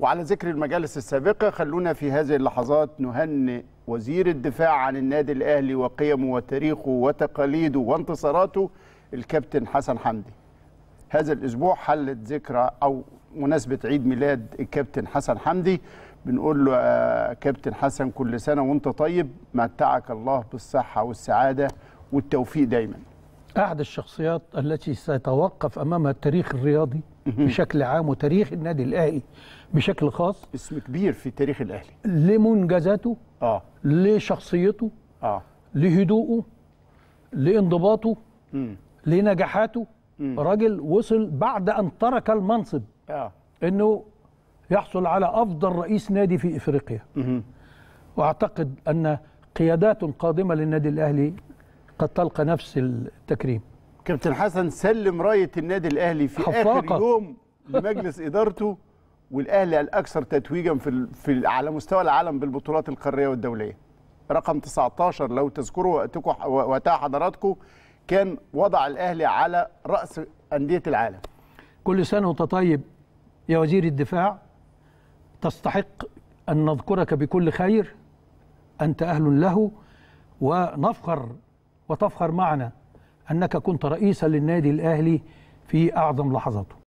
وعلى ذكر المجالس السابقة خلونا في هذه اللحظات نهنئ وزير الدفاع عن النادي الأهلي وقيمه وتاريخه وتقاليده وانتصاراته الكابتن حسن حمدي هذا الأسبوع حلت ذكرى أو مناسبة عيد ميلاد الكابتن حسن حمدي بنقول له آه، كابتن حسن كل سنة وانت طيب متعك الله بالصحة والسعادة والتوفيق دايماً أحد الشخصيات التي سيتوقف أمامها التاريخ الرياضي بشكل عام وتاريخ النادي الأهلي بشكل خاص اسم كبير في تاريخ الأهلي لمنجزاته آه. لشخصيته آه. لهدوءه لانضباطه م. لنجاحاته م. راجل وصل بعد أن ترك المنصب آه. أنه يحصل على أفضل رئيس نادي في إفريقيا م. وأعتقد أن قيادات قادمة للنادي الأهلي قد تلقى نفس التكريم كابتن حسن سلم رايه النادي الاهلي في حفاقة. اخر يوم لمجلس ادارته والاهلي الاكثر تتويجا في, في على مستوى العالم بالبطولات القاريه والدوليه رقم 19 لو تذكروا وقتكم وقتها حضراتكم كان وضع الاهلي على راس انديه العالم كل سنه وانت طيب يا وزير الدفاع تستحق ان نذكرك بكل خير انت اهل له ونفخر وتفخر معنا أنك كنت رئيسا للنادي الأهلي في أعظم لحظاته